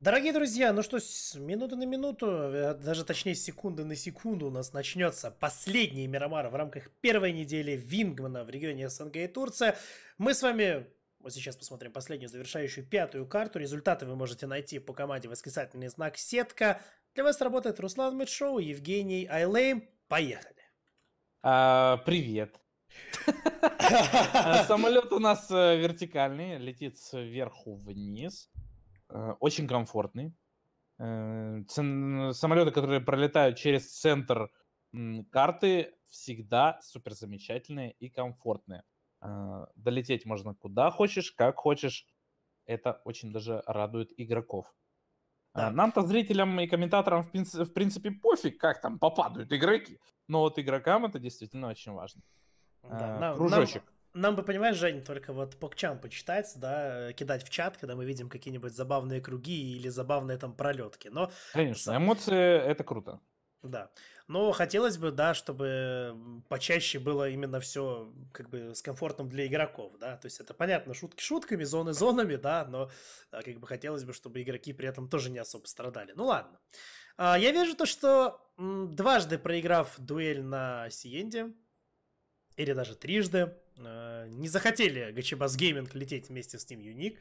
Дорогие друзья, ну что, с минуты на минуту, э, даже точнее секунды на секунду у нас начнется последний Мирамар в рамках первой недели Вингмана в регионе СНГ и Турция. Мы с вами вот сейчас посмотрим последнюю завершающую пятую карту. Результаты вы можете найти по команде восклицательный знак «Сетка». Для вас работает Руслан Медшоу, Евгений Айлейм. Поехали! А, привет! Самолет у нас э, вертикальный, летит сверху вниз. Э, очень комфортный. Э, самолеты, которые пролетают через центр карты, всегда супер замечательные и комфортные. Э, долететь можно куда хочешь, как хочешь. Это очень даже радует игроков. Да. Нам-то, зрителям и комментаторам, в принципе, пофиг, как там попадают игроки. Но вот игрокам это действительно очень важно. Да, нам, Кружочек. Нам, нам бы, понимаешь, Жень, только вот покчам почитать, да, э, кидать в чат, когда мы видим какие-нибудь забавные круги или забавные там пролетки. Но... Конечно, эмоции — это круто. Да. Но хотелось бы, да, чтобы почаще было именно все как бы с комфортом для игроков, да. То есть это понятно, шутки шутками, зоны зонами, да, но а, как бы хотелось бы, чтобы игроки при этом тоже не особо страдали. Ну ладно. А, я вижу то, что дважды проиграв дуэль на Сиенде, или даже трижды, Э, не захотели Гачибас Гейминг лететь вместе с ним Юник,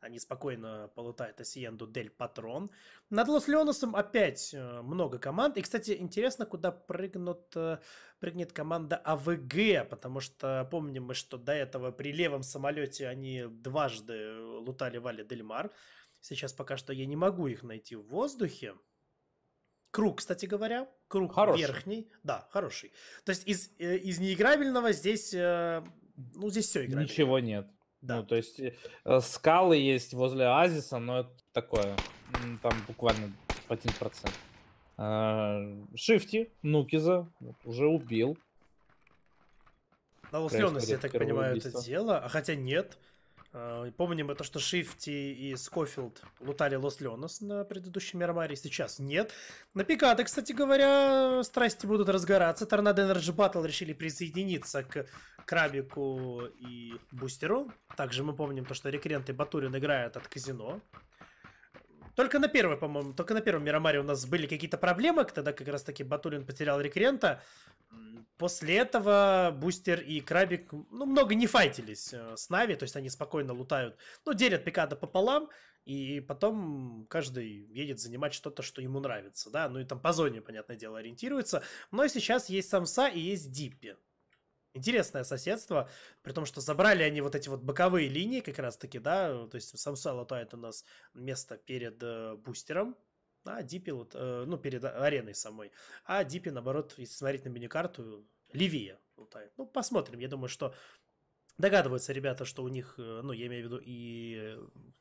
Они спокойно полутают Асиенду Дель Патрон. Над Лос-Леоносом опять э, много команд. И, кстати, интересно, куда прыгнут, э, прыгнет команда АВГ, потому что помним мы, что до этого при левом самолете они дважды лутали Вали Дельмар. Сейчас пока что я не могу их найти в воздухе. Круг, кстати говоря, круг хороший. верхний, да, хороший. То есть из, из неиграбельного здесь ну, здесь все играет. Ничего нет. Да. Ну, то есть э, э, скалы есть возле Азиса, но это такое. Там буквально 1%. Э, а, Шифти, Нукиза, уже убил. На я так понимаю, убийство. это дело. А хотя нет, Э, помним это, что Шифти и Скофилд лутали Лос Леонос на предыдущем Мирамаре, сейчас нет. На Пикаде, кстати говоря, страсти будут разгораться. Торнадо Энерджи Баттл решили присоединиться к Крабику и Бустеру. Также мы помним то, что Рекрент и Батурин играют от казино. Только на первой, по-моему, только на первом Мирамаре у нас были какие-то проблемы, когда как раз таки Батулин потерял рекрента. После этого Бустер и Крабик, ну, много не файтились э, с Нави, то есть они спокойно лутают, ну, делят Пикада пополам, и потом каждый едет занимать что-то, что ему нравится, да, ну и там по зоне, понятное дело, ориентируется. Но сейчас есть Самса и есть Диппи. Интересное соседство, при том, что забрали они вот эти вот боковые линии как раз-таки, да, то есть Самса латает у нас место перед э, бустером, а Дипи, вот, э, ну, перед а, ареной самой, а Дипи, наоборот, если смотреть на меню-карту, левее лутает. Ну, посмотрим, я думаю, что догадываются ребята, что у них, э, ну, я имею в виду и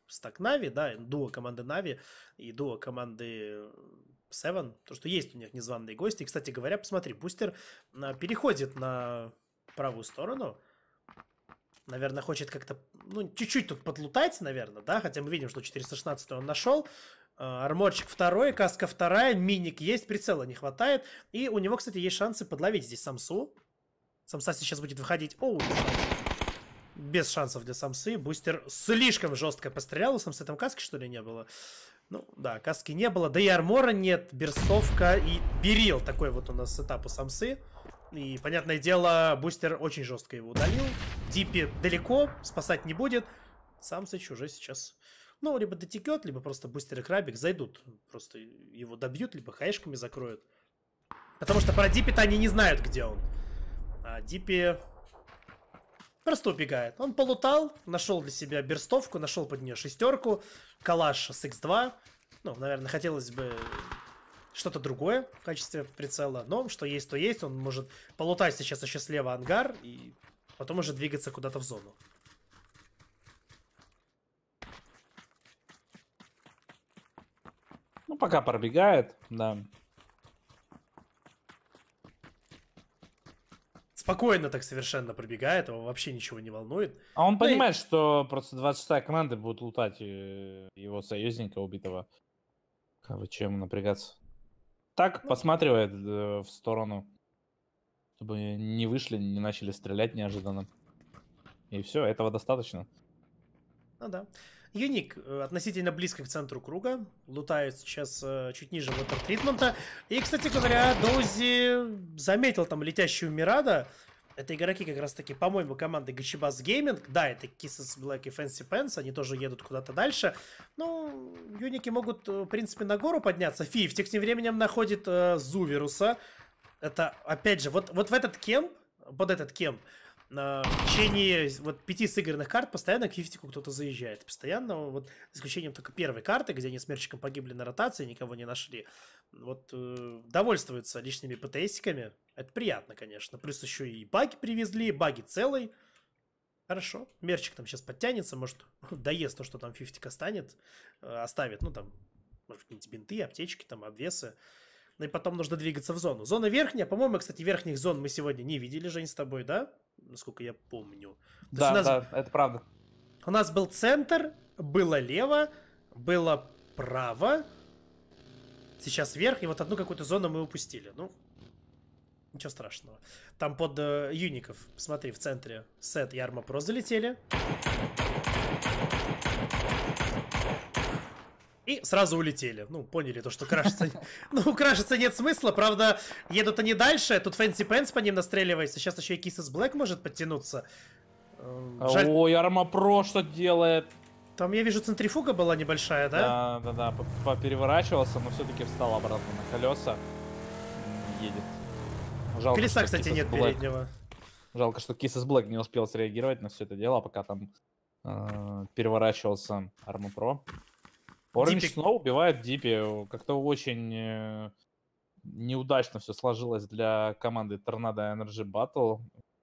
стак Нави, да, дуо команды Нави и дуо команды Seven, то, что есть у них незваные гости. И, кстати говоря, посмотри, бустер э, переходит на правую сторону. Наверное, хочет как-то, ну, чуть-чуть тут подлутать, наверное, да, хотя мы видим, что 416 он нашел. Э, арморчик второй, каска вторая, миник есть, прицела не хватает. И у него, кстати, есть шансы подловить здесь Самсу. Самса сейчас будет выходить. Оу, без шансов для Самсы. Бустер слишком жестко пострелял. У Самсы там каски, что ли, не было? Ну, да, каски не было. Да и армора нет, берстовка и берил. Такой вот у нас сетап у Самсы. И, понятное дело, бустер очень жестко его удалил. Диппи далеко, спасать не будет. Самсыч уже сейчас, ну, либо дотекет, либо просто бустер и крабик зайдут. Просто его добьют, либо хаешками закроют. Потому что про Диппи-то они не знают, где он. А Диппи просто убегает. Он полутал, нашел для себя берстовку, нашел под нее шестерку, калаш с x2. Ну, наверное, хотелось бы что-то другое в качестве прицела. Но что есть, то есть. Он может полутать сейчас еще слева ангар и потом уже двигаться куда-то в зону. Ну, пока пробегает, да. спокойно так совершенно пробегает, его вообще ничего не волнует. А он ну понимает, и... что просто 26-я команда будет лутать э, его союзника убитого. Как бы чем напрягаться? Так, ну. посматривает э, в сторону, чтобы не вышли, не начали стрелять неожиданно. И все, этого достаточно. Ну да. Юник э, относительно близко к центру круга. Лутает сейчас э, чуть ниже Water Treatment. И, кстати говоря, Дози заметил там летящую Мирада. Это игроки как раз таки, по-моему, команды Гачибас Гейминг. Да, это Kisses Black и Fancy Pants, они тоже едут куда-то дальше. Ну, юники могут, э, в принципе, на гору подняться. Фиф тем временем находит э, Зувируса. Это, опять же, вот, вот в этот кемп, под этот кемп, на э, в течение вот пяти сыгранных карт постоянно к Фифтику кто-то заезжает. Постоянно, вот, с исключением только первой карты, где они с Мерчиком погибли на ротации, никого не нашли. Вот, э, довольствуются лишними ПТСиками. Это приятно, конечно. Плюс еще и баги привезли, баги целый. Хорошо. Мерчик там сейчас подтянется, может, доест то, что там фифтика станет, э, оставит, ну, там, может, какие-нибудь бинты, аптечки, там, обвесы. Ну и потом нужно двигаться в зону. Зона верхняя, по-моему, кстати, верхних зон мы сегодня не видели, Жень, с тобой, да? Насколько я помню. То да, нас... да, это правда. У нас был центр, было лево, было право, сейчас вверх, и вот одну какую-то зону мы упустили. Ну, Ничего страшного. Там под э, юников, смотри, в центре Сет и Арма Про залетели. И сразу улетели. Ну, поняли то, что крашиться... Ну, крашиться нет смысла. Правда, едут они дальше. Тут Фэнси Пенс по ним настреливается. Сейчас еще и Кисс Блэк может подтянуться. Э, Жаль... Ой, Арма Про что делает? Там, я вижу, центрифуга была небольшая, да? Да, да, да. Попереворачивался, но все-таки встал обратно на колеса. Едет. Жалко, Колеса, кстати, нет Black. переднего. Жалко, что Кисс Блэк не успел среагировать на все это дело, пока там э, переворачивался Армопро. Orange Дипик. Snow убивает Дипи. Как-то очень э, неудачно все сложилось для команды Торнадо Energy Battle.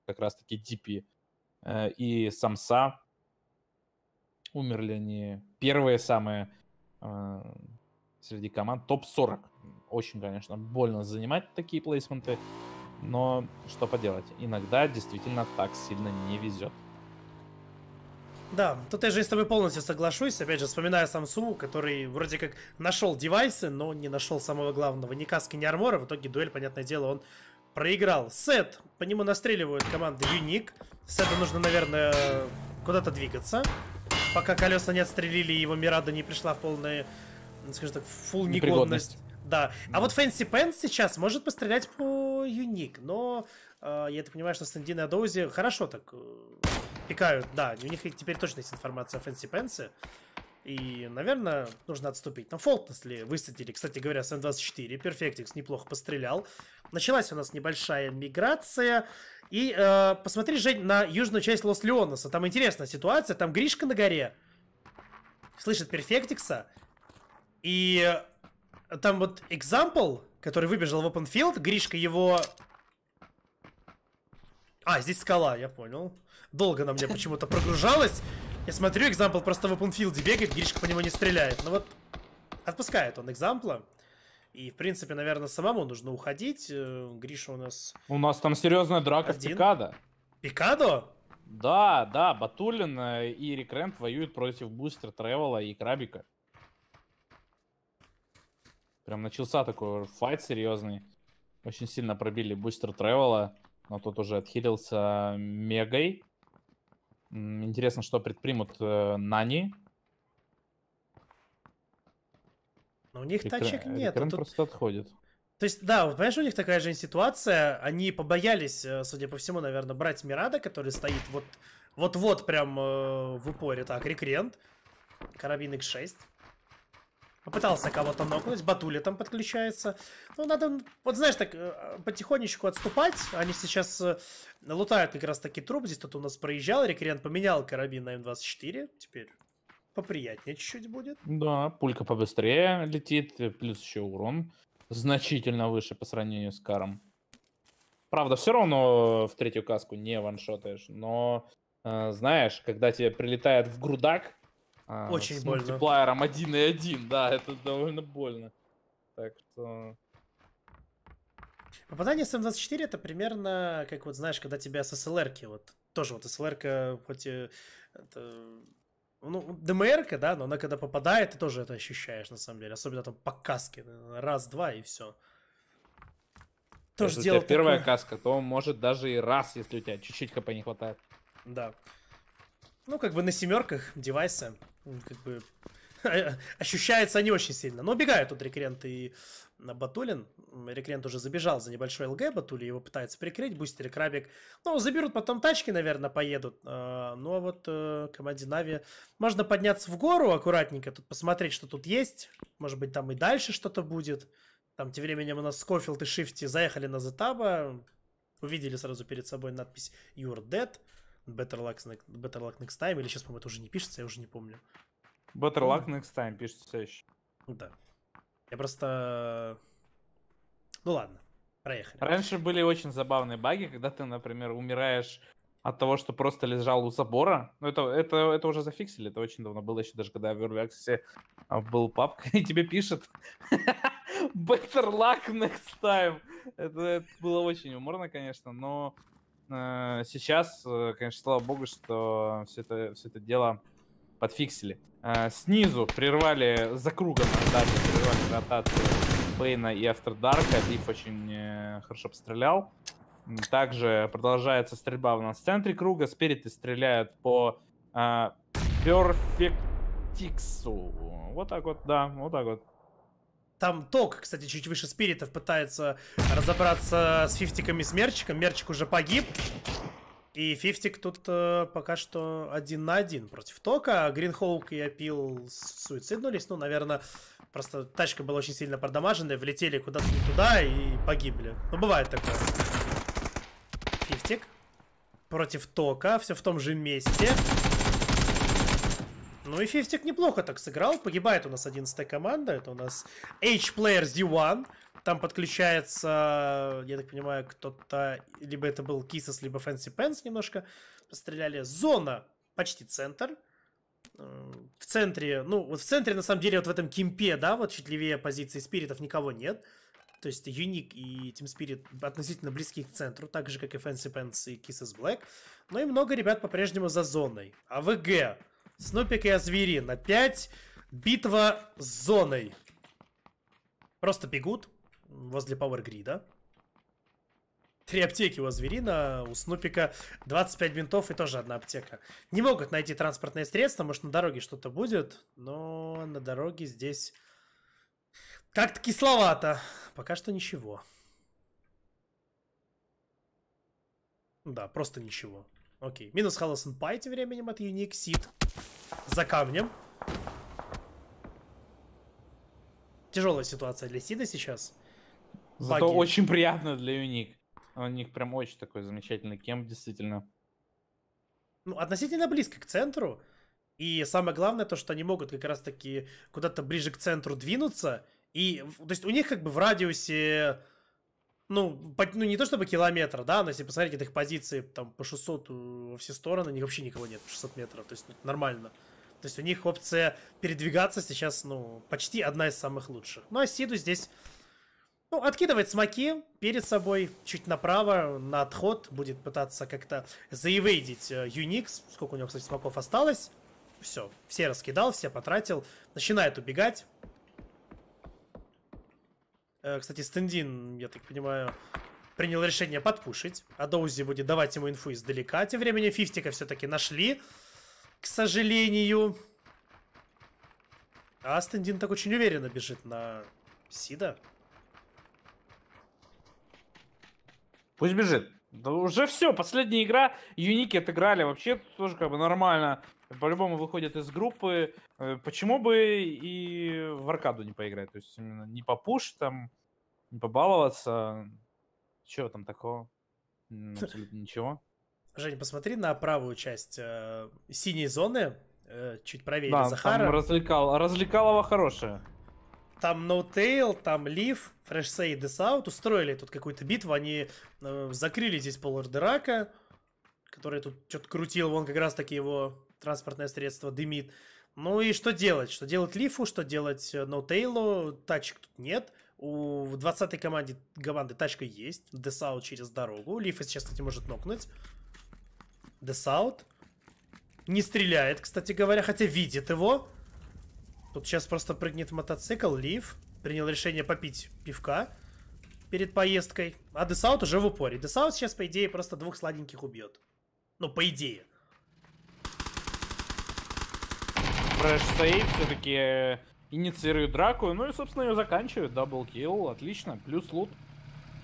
Как раз-таки Дипи э, и Самса. Умерли они первые самые э, среди команд. Топ-40. Очень, конечно, больно занимать такие плейсменты. Но что поделать, иногда действительно так сильно не везет. Да, тут я же с тобой полностью соглашусь. Опять же, вспоминая Самсу, который вроде как нашел девайсы, но не нашел самого главного. Ни каски, ни армора. В итоге дуэль, понятное дело, он проиграл. Сет, по нему настреливают команда Юник. Сету нужно, наверное, куда-то двигаться. Пока колеса не отстрелили, его Мирада не пришла в полное, ну, скажем так, фул непригодность да. А вот Фэнси Пенс сейчас может пострелять по Юник, но э, я так понимаю, что Сандина и Адоузи хорошо так э, пикают. Да, у них теперь точно есть информация о Фэнси Пенсе, И, наверное, нужно отступить. Там Фолтнесли высадили, кстати говоря, с М24. Перфектикс неплохо пострелял. Началась у нас небольшая миграция. И э, посмотри, Жень, на южную часть Лос-Леонеса. Там интересная ситуация. Там Гришка на горе слышит Перфектикса. И там вот example, который выбежал в open field, Гришка его... А, здесь скала, я понял. Долго на мне почему-то прогружалась. Я смотрю, экзампл просто в open field бегает, Гришка по нему не стреляет. Ну вот, отпускает он экзампла. И, в принципе, наверное, самому нужно уходить. Э, Гриша у нас... У нас там серьезная драка Один. в Пикадо. Пикадо? Да, да, Батулин э, и Рик воюют против Бустер Тревела и Крабика. Прям начался такой файт серьезный. Очень сильно пробили бустер Тревела, но тот уже отхилился Мегой. Интересно, что предпримут э, Нани. Но ну, у них Рекр... тачек э, нет. Рекрен тут... просто отходит. То есть, да, вот понимаешь, у них такая же ситуация. Они побоялись, э, судя по всему, наверное, брать Мирада, который стоит вот вот-вот прям э, в упоре. Так, рекрент. Карабин X6. Попытался кого-то нокнуть, Батуля там подключается. Ну, надо, вот знаешь, так э, потихонечку отступать. Они сейчас э, лутают как раз таки труп. Здесь тут у нас проезжал, рекрент поменял карабин на М24. Теперь поприятнее чуть-чуть будет. Да, пулька побыстрее летит, плюс еще урон значительно выше по сравнению с Каром. Правда, все равно в третью каску не ваншотаешь, но э, знаешь, когда тебе прилетает в грудак, а, Очень с больно. мультиплеером 1 и 1, да, это довольно больно. Так что... Попадание с М24 это примерно, как вот знаешь, когда тебя с СЛРки, вот тоже вот СЛРка, хоть это, ну, ДМРка, да, но она когда попадает, ты тоже это ощущаешь, на самом деле. Особенно там по каске. Раз-два и все. Тоже дело у такое... первая каска, то может даже и раз, если у тебя чуть-чуть хп не хватает. Да. Ну, как бы на семерках девайсы как бы ощущаются они очень сильно. Но убегают тут Рекрент и Батулин. Рекрент уже забежал за небольшой ЛГ, Батули его пытается прикрыть, Бустер и Крабик. Ну, заберут потом тачки, наверное, поедут. Ну, а вот э, команде Нави можно подняться в гору аккуратненько, тут посмотреть, что тут есть. Может быть, там и дальше что-то будет. Там тем временем у нас Скофилд и Шифти заехали на затаба, Увидели сразу перед собой надпись «You're dead». Better Luck, Better Luck Next Time, или сейчас, по-моему, это уже не пишется, я уже не помню. Better Luck Next Time пишется еще. Да. Я просто... Ну ладно, проехали. Раньше были очень забавные баги, когда ты, например, умираешь от того, что просто лежал у забора. Ну, это, это, это уже зафиксили, это очень давно было, еще даже когда в Early Access а, был папка, и тебе пишет Better luck next time. Это, это было очень уморно, конечно, но Э, сейчас, э, конечно, слава богу, что все это, все это дело подфиксили. Э, снизу прервали за кругом даже прервали ротацию Пейна и After Dark. Диф очень хорошо пострелял. Также продолжается стрельба у нас в центре круга. Спириты стреляют по Перфектиксу. Вот так вот, да, вот так вот. Там Ток, кстати, чуть выше спиритов пытается разобраться с Фифтиком и с Мерчиком. Мерчик уже погиб. И Фифтик тут э, пока что один на один против Тока. Гринхоук и Апил суициднулись. Ну, наверное, просто тачка была очень сильно продамажена. Влетели куда-то не туда и погибли. Ну, бывает такое. Фифтик против Тока. Все в том же месте. Ну и Фифтик неплохо так сыграл. Погибает у нас 11 команда. Это у нас H-Players D1. Там подключается, я так понимаю, кто-то... Либо это был Кисос, либо Fancy Pants немножко. Постреляли. Зона почти центр. В центре, ну, вот в центре, на самом деле, вот в этом кемпе, да, вот чуть левее позиции спиритов никого нет. То есть Юник и Тим Спирит относительно близки к центру, так же, как и Fancy Pants и Kisses Black. Ну и много ребят по-прежнему за зоной. АВГ Снупик и Азверина. 5. Битва с зоной. Просто бегут возле Пауэргрида. Три аптеки у Азверина, у Снупика 25 бинтов и тоже одна аптека. Не могут найти транспортное средство, может на дороге что-то будет, но на дороге здесь как-то кисловато. Пока что ничего. Да, просто ничего. Окей. Минус Халлосон Пай тем временем от Юник. Сид за камнем. Тяжелая ситуация для Сида сейчас. Зато Баги. очень приятно для Юник. У них прям очень такой замечательный кемп, действительно. Ну, относительно близко к центру. И самое главное то, что они могут как раз таки куда-то ближе к центру двинуться. И, то есть, у них как бы в радиусе ну, по, ну, не то чтобы километр, да, но если посмотреть их позиции там по 600 э, во все стороны, у них вообще никого нет 600 метров, то есть ну, нормально. То есть у них опция передвигаться сейчас, ну, почти одна из самых лучших. Ну, а Сиду здесь, ну, откидывает смоки перед собой, чуть направо, на отход, будет пытаться как-то заевейдить э, Юникс, сколько у него, кстати, смоков осталось. Все, все раскидал, все потратил, начинает убегать, Э, кстати, Стендин, я так понимаю, принял решение подпушить. А Доузи будет давать ему инфу издалека. Тем временем Фифтика все-таки нашли. К сожалению. А Стендин так очень уверенно бежит на Сида. Пусть бежит. Да уже все, последняя игра. Юники отыграли вообще тоже как бы нормально по-любому выходят из группы. Э, почему бы и в аркаду не поиграть? То есть именно не по пуш, там, не побаловаться. Чего там такого? Абсолютно ничего. Жень, посмотри на правую часть э, синей зоны, э, чуть правее да, Захара. Там развлекал, развлекалово хорошее. Там No Tail, там Fresh Say и Десаут устроили тут какую-то битву. Они э, закрыли здесь полуэрдерака, который тут что-то крутил. Вон как раз таки его транспортное средство дымит. Ну и что делать? Что делать Лифу, что делать э, Ноутейлу? Тачек тут нет. У 20-й команде, команды тачка есть. Десаут через дорогу. Лифа сейчас, кстати, может нокнуть. Десаут. Не стреляет, кстати говоря, хотя видит его. Тут сейчас просто прыгнет мотоцикл. Лиф принял решение попить пивка перед поездкой. А Десаут уже в упоре. Десаут сейчас, по идее, просто двух сладеньких убьет. Ну, по идее. фреш-сейв все-таки э, инициирует драку. Ну и, собственно, ее заканчивает. Даблкил, отлично. Плюс лут.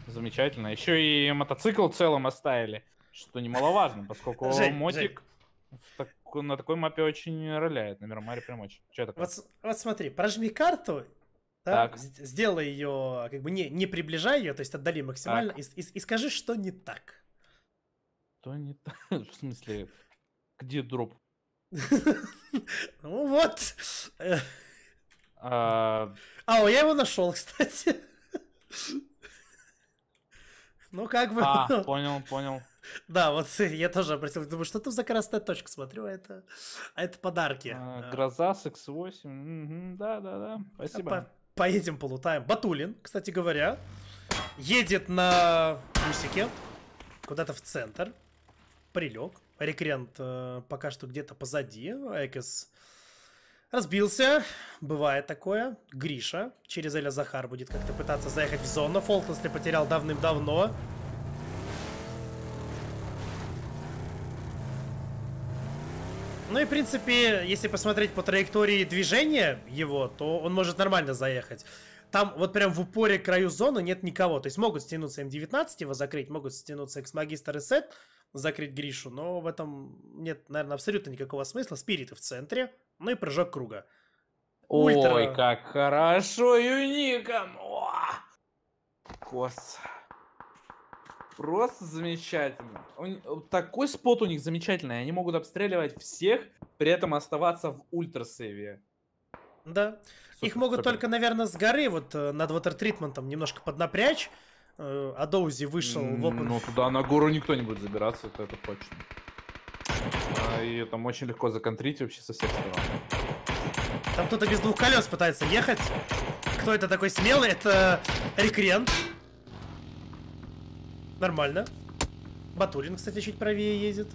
Замечательно. Еще и мотоцикл в целом оставили. Что немаловажно, поскольку Жень, мотик Жень. Так, на такой мапе очень роляет. На Мирамаре прям очень. Че такое? Вот, вот смотри, прожми карту, да, так. сделай ее, как бы не, не приближай ее, то есть отдали максимально, и, и, и скажи, что не так. Что не так? В смысле, где дроп? Ну вот. А, а я его нашел, кстати. Ну как бы. А, ну. понял, понял. Да, вот я тоже обратил, думаю, что там за красная точка, смотрю, а это, а это подарки. А, а. гроза Секс X8, да, да, да, спасибо. поедем полутаем. Батулин, кстати говоря, едет на Усике куда-то в центр, прилег. Рекрент э, пока что где-то позади. Экис разбился. Бывает такое. Гриша через Эля Захар будет как-то пытаться заехать в зону. Фолт, если потерял давным-давно. Ну и, в принципе, если посмотреть по траектории движения его, то он может нормально заехать. Там вот прям в упоре к краю зоны нет никого. То есть могут стянуться М19, его закрыть, могут стянуться Эксмагистр и Сет закрыть Гришу, но в этом нет, наверное, абсолютно никакого смысла. Спириты в центре, ну и прыжок круга. Ой, как хорошо юником! О! Кос. Просто замечательно. такой спот у них замечательный. Они могут обстреливать всех, при этом оставаться в ультрасейве. Да. Супер, Их могут супер. только, наверное, с горы вот э, над ватер-тритментом немножко поднапрячь, Э, Адоузи вышел в open... Ну, туда на гору никто не будет забираться, это, это точно. А, и там очень легко законтрить вообще со всех сторон. Там кто-то без двух колес пытается ехать. Кто это такой смелый? Это рекрент. Нормально. Батурин, кстати, чуть правее ездит.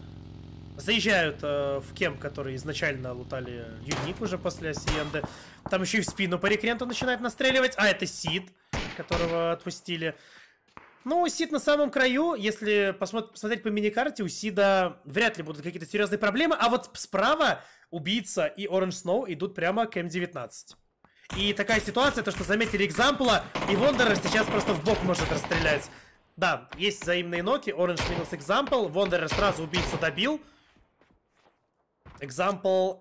Заезжают э, в кем, которые изначально лутали Юник уже после Асиенды. Там еще и в спину по рекренту начинает настреливать. А, это Сид, которого отпустили. Ну, Сид на самом краю. Если посмотреть по мини-карте, у Сида вряд ли будут какие-то серьезные проблемы. А вот справа убийца и Orange Snow идут прямо к М19. И такая ситуация, то что заметили экзампла, и Вондерер сейчас просто в бок может расстрелять. Да, есть взаимные ноки, Orange минус экзампл, Вондерер сразу убийцу добил. Экзампл,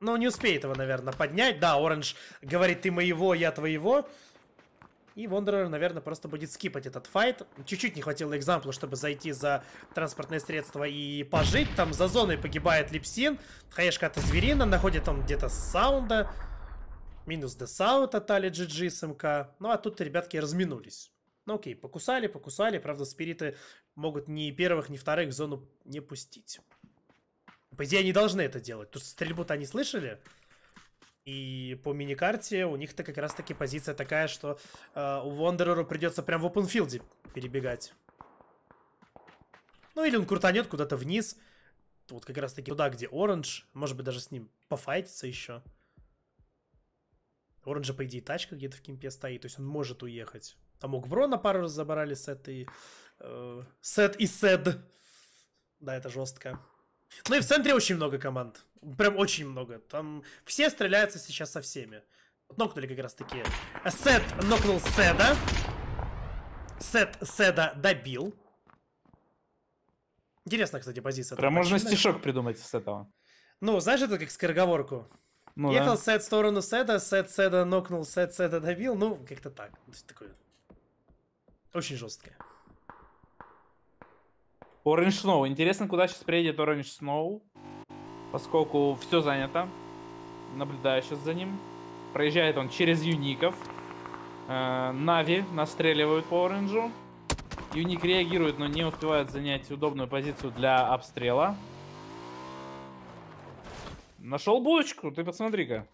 ну не успеет его, наверное, поднять. Да, Orange говорит, ты моего, я твоего. И Wanderer, наверное, просто будет скипать этот файт. Чуть-чуть не хватило экзампла, чтобы зайти за транспортное средство и пожить. Там за зоной погибает Липсин. Хаешка от Зверина находит он где-то саунда. Минус Десаут от Али GG с Ну а тут ребятки разминулись. Ну окей, покусали, покусали. Правда, спириты могут ни первых, ни вторых в зону не пустить. По идее, они должны это делать. Тут стрельбу-то они слышали? И по миникарте у них-то как раз-таки позиция такая, что э, у Вондереру придется прям в опенфилде перебегать. Ну или он крутанет куда-то вниз. Вот как раз-таки туда, где Оранж. Может быть, даже с ним пофайтиться еще. Оранжа, по идее, тачка где-то в кемпе стоит. То есть он может уехать. Там Окброна пару раз забрали сет и... Э, сет и сед. Да, это жестко. Ну и в центре очень много команд. Прям очень много. Там все стреляются сейчас со всеми. нокнули как раз таки. Сет нокнул Седа. Сет Седа добил. Интересно, кстати, позиция. Прям можно причина. стишок придумать с этого. Ну, знаешь, это как скороговорку. Ну, Ехал да. сет в сторону Седа, сет седа нокнул, сет седа добил. Ну, как-то так. То есть такое. Очень жесткое. Orange Snow. Интересно, куда сейчас приедет Orange Snow, поскольку все занято. Наблюдаю сейчас за ним. Проезжает он через юников. Э, Нави настреливают по оранжу. Юник реагирует, но не успевает занять удобную позицию для обстрела. Нашел булочку, ты посмотри-ка.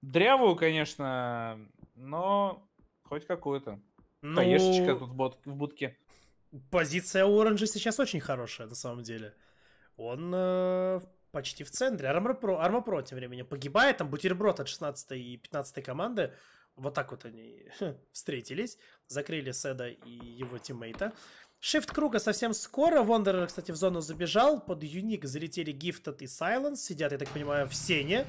Дрявую, конечно, но хоть какую-то. Ну... Поешечка тут в будке позиция Оранжа сейчас очень хорошая, на самом деле. Он э, почти в центре. Армопро, Армопро тем временем погибает. Там бутерброд от 16 и 15 команды. Вот так вот они встретились. Закрыли Седа и его тиммейта. Шифт круга совсем скоро. Вондерер, кстати, в зону забежал. Под Юник залетели Гифтед и Сайленс. Сидят, я так понимаю, в сене.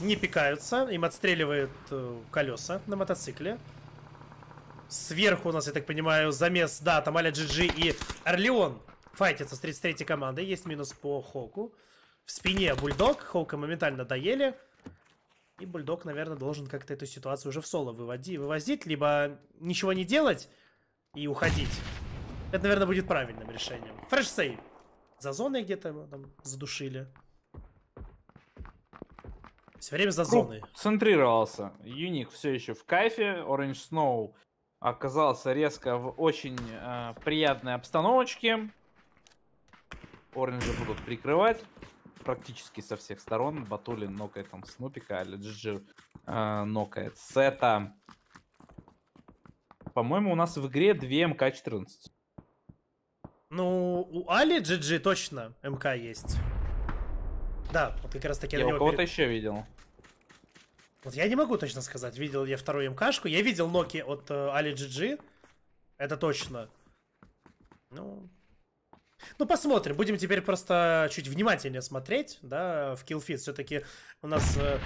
Не пикаются. Им отстреливают э, колеса на мотоцикле. Сверху у нас, я так понимаю, замес, да, там Аля Джиджи и Орлеон файтятся с 33-й командой. Есть минус по Хоку. В спине Бульдог. Хоука моментально доели. И Бульдог, наверное, должен как-то эту ситуацию уже в соло выводи, вывозить, либо ничего не делать и уходить. Это, наверное, будет правильным решением. Фреш сейв. За зоной где-то там задушили. Все время за зоной. Центрировался. Юник все еще в кайфе. Orange Snow оказался резко в очень э, приятной обстановочке. Оранжи будут прикрывать практически со всех сторон. Батулин нокает там Снупика, а Джиджи э, нокает Сета. По-моему, у нас в игре 2 МК-14. Ну, у Али Джиджи точно МК есть. Да, вот как раз таки я, я у кого-то перед... еще видел. Вот я не могу точно сказать, видел я вторую МКшку. Я видел Ноки от э, Али Джиджи. Это точно. Ну... Ну, посмотрим. Будем теперь просто чуть внимательнее смотреть, да, в Killfit. Все-таки у нас э,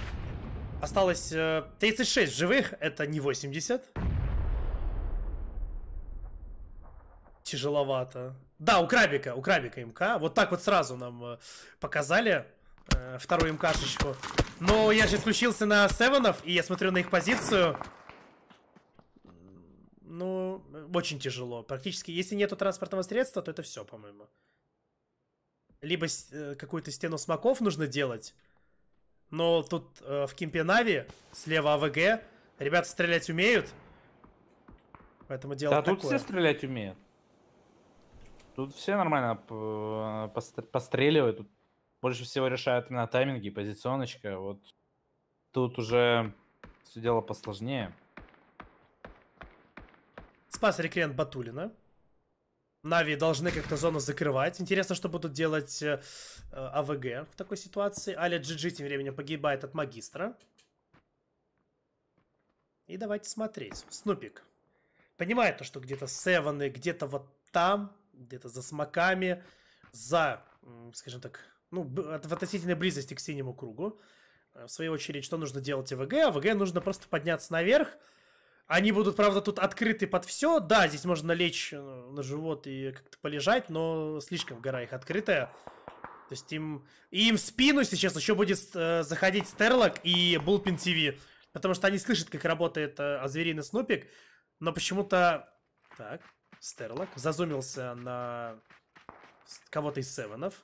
осталось э, 36 живых. Это не 80. Тяжеловато. Да, у Крабика, у Крабика МК. Вот так вот сразу нам э, показали э, вторую МКшечку. Но ну, я же включился на севенов, и я смотрю на их позицию. Ну, очень тяжело. Практически, если нету транспортного средства, то это все, по-моему. Либо э, какую-то стену смоков нужно делать. Но тут э, в Кимпенаве слева АВГ, ребята стрелять умеют. Поэтому дело да, такое. тут все стрелять умеют. Тут все нормально э, постреливают. Тут больше всего решают именно тайминги, позиционочка. Вот тут уже все дело посложнее. Спас рекрент Батулина. Нави должны как-то зону закрывать. Интересно, что будут делать э, АВГ в такой ситуации. Аля GG тем временем погибает от магистра. И давайте смотреть. Снупик. Понимает то, что где-то Севаны, где-то вот там, где-то за смоками, за, скажем так, ну, в относительной близости к синему кругу. Э, в свою очередь, что нужно делать ВГ? А ВГ нужно просто подняться наверх. Они будут, правда, тут открыты под все. Да, здесь можно лечь э, на живот и как-то полежать, но слишком гора их открытая. То есть им... им в спину сейчас еще будет э, заходить Стерлок и Булпин ТВ. Потому что они слышат, как работает э, звериный Снупик. Но почему-то... Так, Стерлок зазумился на кого-то из Севенов.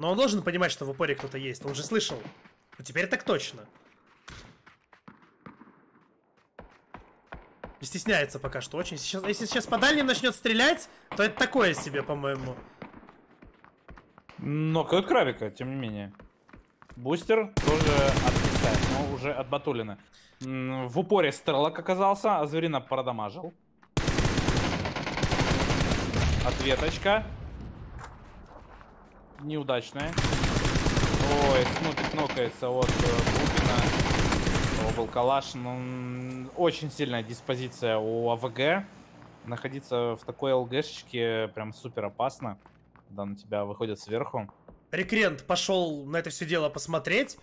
Но он должен понимать, что в упоре кто-то есть. Он же слышал. Ну теперь так точно. Не стесняется пока что очень. Сейчас, если сейчас по дальним начнет стрелять, то это такое себе, по-моему. Но кают крабика, тем не менее. Бустер тоже отписать, но уже от Батулина. В упоре стрелок оказался, а Зверина продамажил. Ответочка неудачная. Ой, смотрит, нокается от э, Букина. Был калаш. Ну, очень сильная диспозиция у АВГ. Находиться в такой ЛГшечке прям супер опасно, когда на тебя выходят сверху. Рекрент пошел на это все дело посмотреть.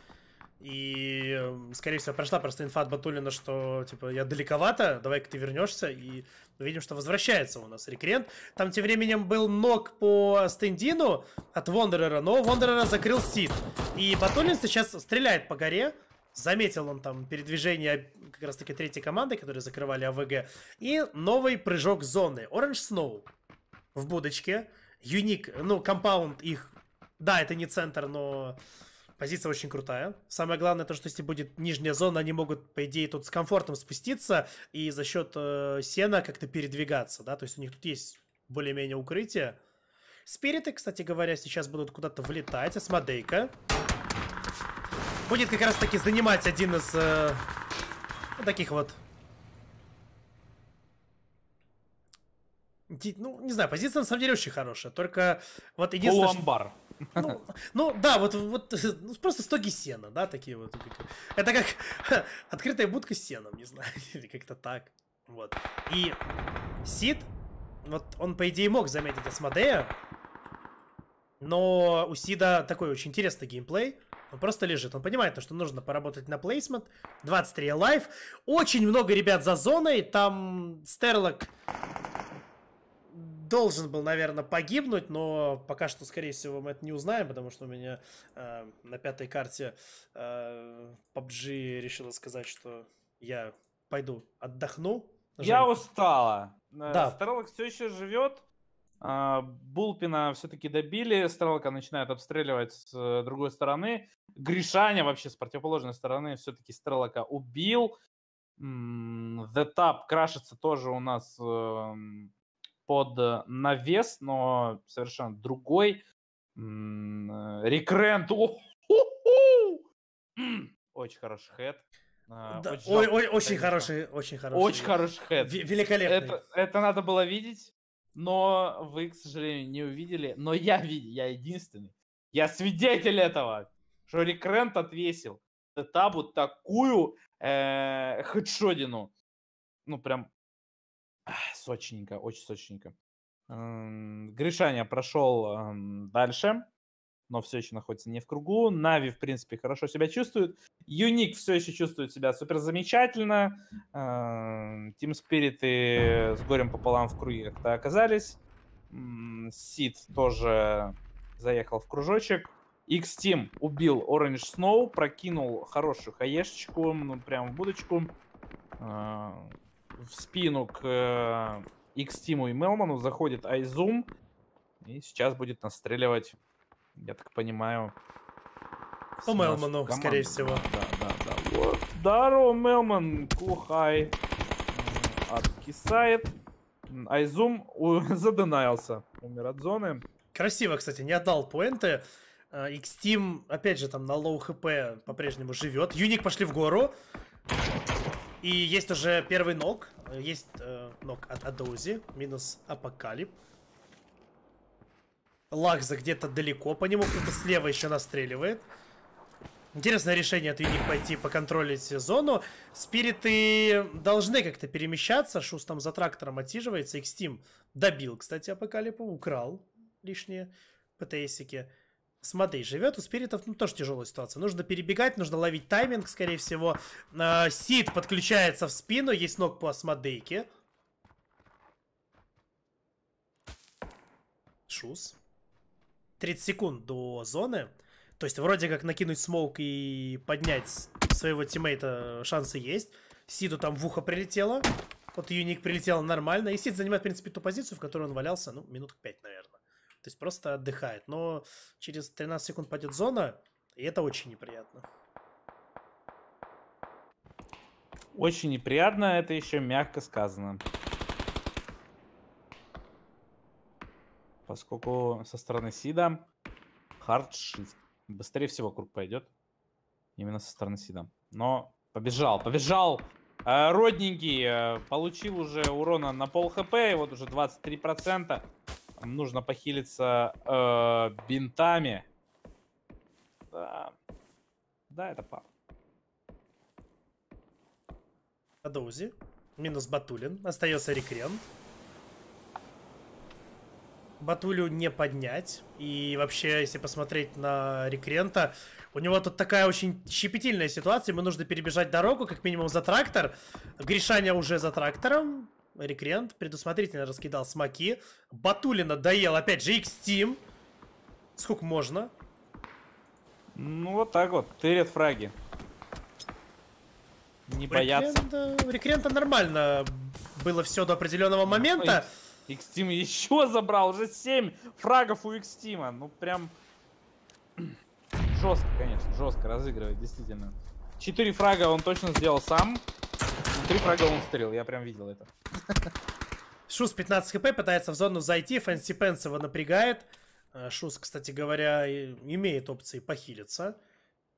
И, эм, скорее всего, прошла просто инфа от Батулина, что, типа, я далековато, давай-ка ты вернешься, и видим, что возвращается у нас рекрент. Там тем временем был ног по стендину от Вондерера, но Вондерера закрыл сид. И Батулин сейчас стреляет по горе, заметил он там передвижение как раз-таки третьей команды, которые закрывали АВГ, и новый прыжок зоны. Оранж Сноу в будочке, Юник, ну, компаунд их, да, это не центр, но позиция очень крутая. Самое главное то, что если будет нижняя зона, они могут, по идее, тут с комфортом спуститься и за счет э, сена как-то передвигаться, да, то есть у них тут есть более-менее укрытие. Спириты, кстати говоря, сейчас будут куда-то влетать, Асмодейка. Будет как раз-таки занимать один из э, таких вот ну, не знаю, позиция на самом деле очень хорошая. Только вот единственное... Полуамбар. Что... Ну, ну, да, вот, ну, просто стоги сена, да, такие вот. Типа, это как открытая будка с сеном, не знаю, или как-то так. Вот. И Сид, вот он, по идее, мог заметить Асмодея, но у Сида такой очень интересный геймплей. Он просто лежит. Он понимает, что нужно поработать на плейсмент. 23 лайф. Очень много ребят за зоной. Там Стерлок должен был, наверное, погибнуть, но пока что, скорее всего, мы это не узнаем, потому что у меня э, на пятой карте э, PUBG решила сказать, что я пойду отдохну. Жаль. Я устала. Э, да. Старлок все еще живет. А, Булпина все-таки добили, Стрелка начинает обстреливать с э, другой стороны. Гришаня вообще с противоположной стороны все-таки Стрелка убил. The Tap крашится тоже у нас эм, под э, навес, но совершенно другой. Э, Рекрент. Очень хороший хэт. Э, очень, хороший, очень хороший. Очень хороший хэт. Великолепный. Это, надо было видеть, но вы, к сожалению, не увидели. Но я видел, я единственный. Я свидетель этого, что Рекрент отвесил Табу такую э, хедшодину. Ну, прям Сочненько, очень сочненько. Гришаня прошел дальше, но все еще находится не в кругу. Нави, в принципе, хорошо себя чувствует. Юник все еще чувствует себя супер замечательно. Тим Спирит и с горем пополам в круге как-то оказались. Сид тоже заехал в кружочек. X-Team убил Orange Snow, прокинул хорошую хаешечку, ну, прям в будочку в спину к э, X-Team и Мелману заходит Айзум. И сейчас будет настреливать, я так понимаю... По Мелману, команду. скорее всего. Да, да, да. Вот. Здорово, Мелман. Кухай. Откисает. Айзум заденайлся. Умер от зоны. Красиво, кстати, не отдал поинты. Э, Xteam, опять же, там на лоу хп по-прежнему живет. Юник пошли в гору. И есть уже первый ног. Есть э, ног от Адози. Минус Апокалип. Лакза где-то далеко. По нему кто-то слева еще настреливает. Интересное решение от Юник пойти поконтролить зону. Спириты должны как-то перемещаться. Шус там за трактором отсиживается. Экстим добил, кстати, Апокалипу. Украл лишние ПТСики. Смотри, живет у спиритов, ну, тоже тяжелая ситуация. Нужно перебегать, нужно ловить тайминг, скорее всего. Э, Сид подключается в спину, есть ног по осмодейке. Шус. 30 секунд до зоны. То есть вроде как накинуть смоук и поднять своего тиммейта э, шансы есть. Сиду там в ухо прилетело. Вот Юник прилетел нормально. И Сид занимает, в принципе, ту позицию, в которой он валялся, ну, минут 5, наверное. То есть просто отдыхает. Но через 13 секунд падет зона, и это очень неприятно. Очень неприятно, это еще мягко сказано. Поскольку со стороны Сида hard shift. Быстрее всего круг пойдет. Именно со стороны Сида. Но побежал, побежал э, родненький, э, получил уже урона на пол хп, вот уже 23% нужно похилиться э, бинтами. Да. Да, это пап. Адоузи. Минус Батулин. Остается рекрент. Батулю не поднять. И вообще, если посмотреть на рекрента, у него тут такая очень щепетильная ситуация. Ему нужно перебежать дорогу, как минимум за трактор. Гришаня уже за трактором. Рекрент предусмотрительно раскидал смоки. Батулина доел, опять же, X-Team. Сколько можно? Ну, вот так вот, тырят фраги. Не Рекрент, боятся. Рекрента, рекрента нормально было все до определенного ну, момента. X-Team еще забрал, уже 7 фрагов у X-Team. Ну, прям... Жестко, конечно, жестко разыгрывает, действительно. Четыре фрага он точно сделал сам. Три фрага он стрел, я прям видел это. Шус 15 хп пытается в зону зайти, Фэнси Пенс его напрягает. Э, Шус, кстати говоря, имеет опции похилиться.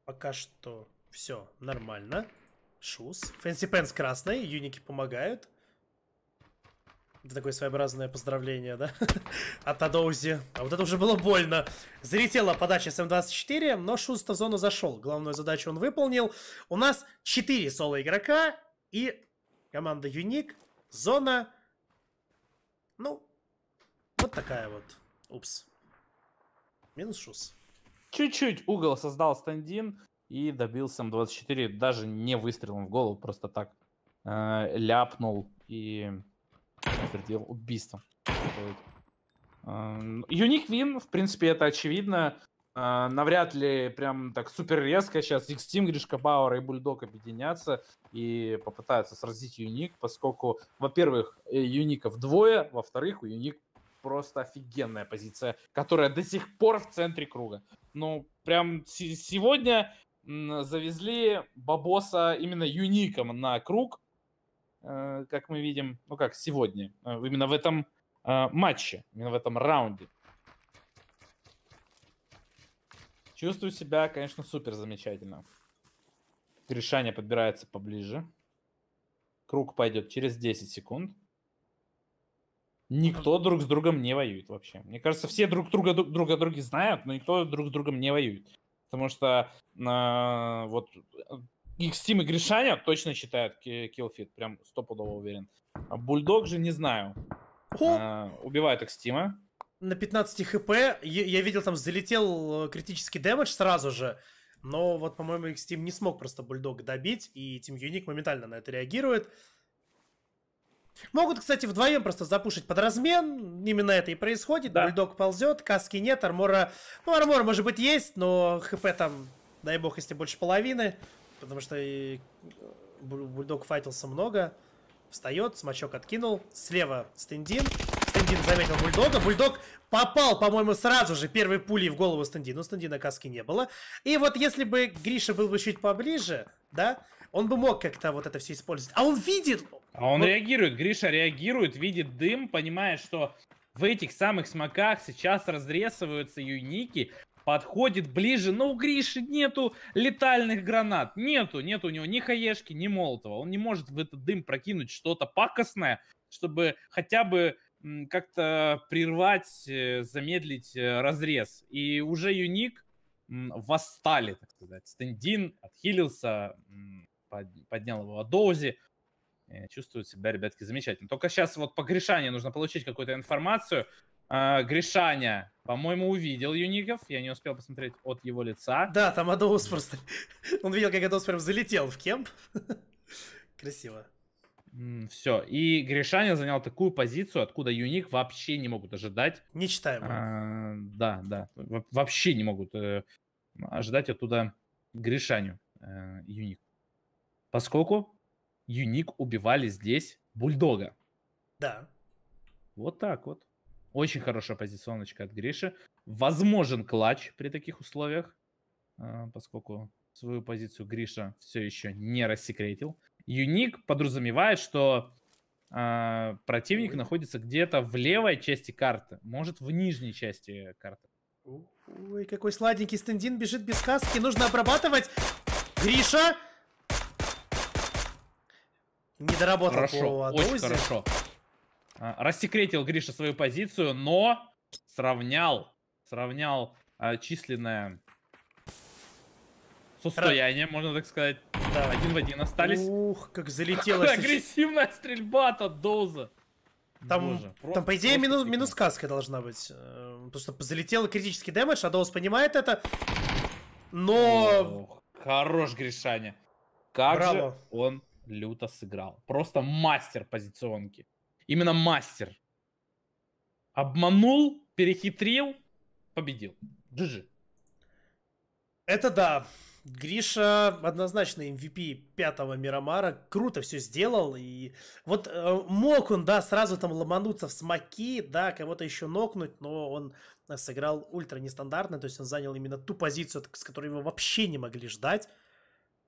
Пока что все нормально. Шус. Фэнси Пенс красный, юники помогают. Это такое своеобразное поздравление, да? От Адоузи. А вот это уже было больно. Залетела подача см 24 но Шуста в зону зашел. Главную задачу он выполнил. У нас 4 соло игрока и команда Юник, зона, ну, вот такая вот. Упс. Минус шус. Чуть-чуть угол создал Стандин и добился М24 даже не выстрелом в голову, просто так э, ляпнул и подтвердил убийство. Юник э, ну, Вин, в принципе, это очевидно. А, навряд ли прям так супер резко сейчас x Гришка Пауэр и Бульдог объединятся и попытаются сразить Юник, поскольку, во-первых, э, Юников двое, во-вторых, у Юник просто офигенная позиция, которая до сих пор в центре круга. Ну, прям сегодня завезли Бабоса именно Юником на круг, э, как мы видим, ну как сегодня, э, именно в этом матче, именно в этом раунде. Чувствую себя, конечно, супер замечательно. Решание подбирается поближе. Круг пойдет через 10 секунд. Никто друг с другом не воюет вообще. Мне кажется, все друг друга друг о друге знают, но никто друг с другом не воюет. Потому что а, э, вот Xteam и Гришаня точно считают килфит, прям стопудово уверен. А Бульдог же не знаю. Э, их стима на 15 хп, я видел, там залетел э, критический дэмэдж сразу же, но вот, по-моему, их Steam не смог просто Бульдог добить, и Team Unique моментально на это реагирует. Могут, кстати, вдвоем просто запушить под размен. Именно это и происходит. Да. Бульдог ползет, каски нет, армора... Ну, армор, может быть, есть, но хп там, дай бог, если больше половины. Потому что и... Э, бульдог файтился много. Встает, смачок откинул. Слева стендин. Стендин заметил бульдога. Бульдог попал, по-моему, сразу же первой пулей в голову Стендину. Ну, Стендина каски не было. И вот если бы Гриша был бы чуть поближе, да, он бы мог как-то вот это все использовать. А он видит... А он вот... реагирует, Гриша реагирует, видит дым, понимает, что в этих самых смоках сейчас разрезываются юники, подходит ближе, но у Гриши нету летальных гранат, нету, нету у него ни хаешки, ни молотова, он не может в этот дым прокинуть что-то пакостное, чтобы хотя бы как-то прервать, э, замедлить э, разрез. И уже Юник восстали, так сказать. Стендин отхилился, поднял его от дози. Э, чувствуют себя, ребятки, замечательно. Только сейчас вот по Гришане нужно получить какую-то информацию. А, Гришаня, по-моему, увидел Юников. Я не успел посмотреть от его лица. Да, там Адоус просто... Он видел, как Адоус прям залетел в кемп. Красиво. Все. И Гришанин занял такую позицию, откуда Юник вообще не могут ожидать. Нечитаемо. А, да, да. вообще не могут э, ожидать оттуда Гришаню э, Юник. Поскольку Юник убивали здесь Бульдога. Да. Вот так вот. Очень хорошая позиционочка от Гриши. Возможен клатч при таких условиях, э, поскольку свою позицию Гриша все еще не рассекретил. Юник подразумевает, что э, противник Ой. находится где-то в левой части карты, может в нижней части карты. Ой, какой сладенький стендин бежит без каски, нужно обрабатывать. Гриша! Не доработал хорошо, очень хорошо. А, рассекретил Гриша свою позицию, но сравнял, сравнял а, численное состояние, Р... можно так сказать. Да, один в один остались. Ух, как залетело. Агрессивная стрельба от Доуза. Там, Боже, там просто, по идее, минус минус каска должна быть. Э, потому что залетел критический дэмэдж, а Доус понимает это. Но... О, хорош, Гришаня. Как Браво. же он люто сыграл. Просто мастер позиционки. Именно мастер. Обманул, перехитрил, победил. Джиджи. Это да. Гриша однозначно MVP эм пятого Мирамара, круто все сделал, и вот э, мог он, да, сразу там ломануться в смоки, да, кого-то еще нокнуть, но он э, сыграл ультра нестандартно, то есть он занял именно ту позицию, с которой его вообще не могли ждать,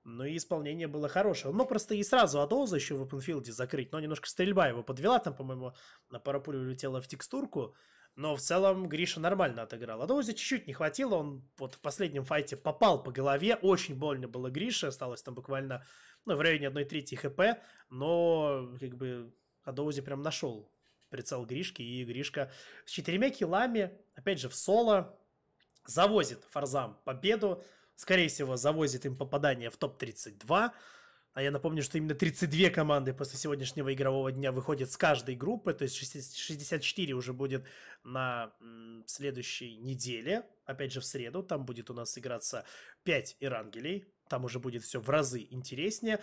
ну и исполнение было хорошее. Он ну, мог просто и сразу Адоуза еще в опенфилде закрыть, но немножко стрельба его подвела, там, по-моему, на парапуле улетела в текстурку, но в целом Гриша нормально отыграл. А чуть-чуть не хватило, он вот в последнем файте попал по голове, очень больно было Грише, осталось там буквально ну, в районе 1 трети хп, но как бы Адоузи прям нашел прицел Гришки, и Гришка с четырьмя килами, опять же, в соло, завозит Фарзам победу, скорее всего, завозит им попадание в топ-32, а я напомню, что именно 32 команды после сегодняшнего игрового дня выходят с каждой группы, то есть 64 уже будет на следующей неделе, опять же в среду, там будет у нас играться 5 Ирангелей, там уже будет все в разы интереснее.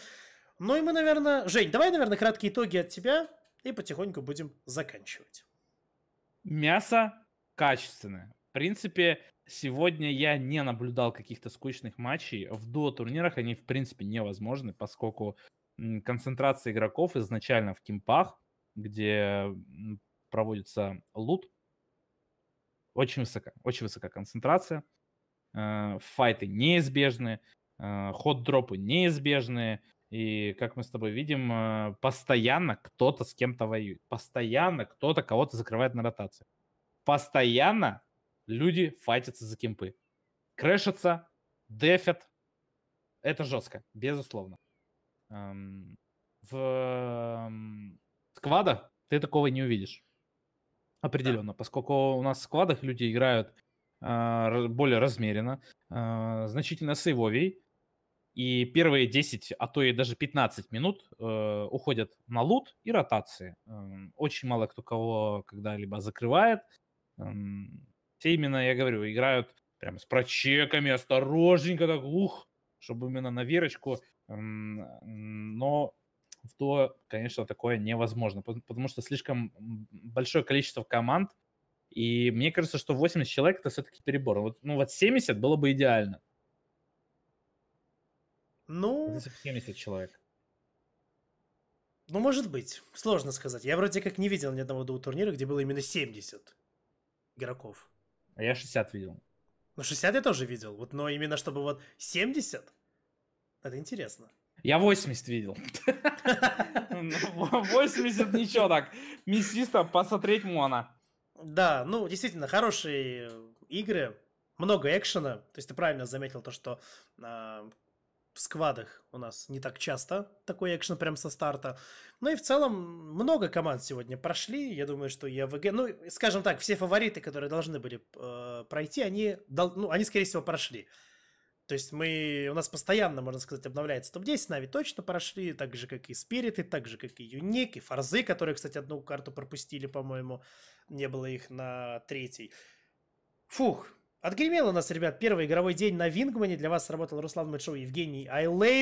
Ну и мы, наверное... Жень, давай, наверное, краткие итоги от тебя и потихоньку будем заканчивать. Мясо качественное. В принципе, сегодня я не наблюдал каких-то скучных матчей. В дуо турнирах они, в принципе, невозможны, поскольку концентрация игроков изначально в кемпах, где проводится лут, очень высока, очень высока концентрация. Э, файты неизбежны, э, ход-дропы неизбежны. И, как мы с тобой видим, э, постоянно кто-то с кем-то воюет. Постоянно кто-то кого-то закрывает на ротации. Постоянно люди файтятся за кемпы. Крэшатся, дефят. Это жестко, безусловно. Эм, в эм, сквада ты такого не увидишь. Определенно, да. поскольку у нас в сквадах люди играют э, более размеренно, э, значительно сейвовей, и первые 10, а то и даже 15 минут э, уходят на лут и ротации. Э, очень мало кто кого когда-либо закрывает. Все именно, я говорю, играют прям с прочеками, осторожненько так, ух, чтобы именно на верочку. Но в то, конечно, такое невозможно, потому что слишком большое количество команд, и мне кажется, что 80 человек это все-таки перебор. Вот, ну вот 70 было бы идеально. Ну... 70 человек. Ну, может быть. Сложно сказать. Я вроде как не видел ни одного до турнира, где было именно 70 игроков. А я 60 видел. Ну, 60 я тоже видел, вот, но именно чтобы вот 70, это интересно. Я 80 видел. 80 ну, ничего так. Мясисто посмотреть можно. Да, ну, действительно, хорошие игры, много экшена. То есть ты правильно заметил то, что а, в сквадах у нас не так часто такой экшен прям со старта. Ну и в целом много команд сегодня прошли. Я думаю, что ЕВГ... Ну, скажем так, все фавориты, которые должны были э, пройти, они, дол... ну, они, скорее всего, прошли. То есть мы, у нас постоянно, можно сказать, обновляется топ-10, Нави точно прошли, так же, как и Спириты, так же, как и Юник, и Форзы, которые, кстати, одну карту пропустили, по-моему, не было их на третий. Фух, Отгремел у нас, ребят, первый игровой день на Вингмане. Для вас сработал Руслан Мачев, Евгений Айлей.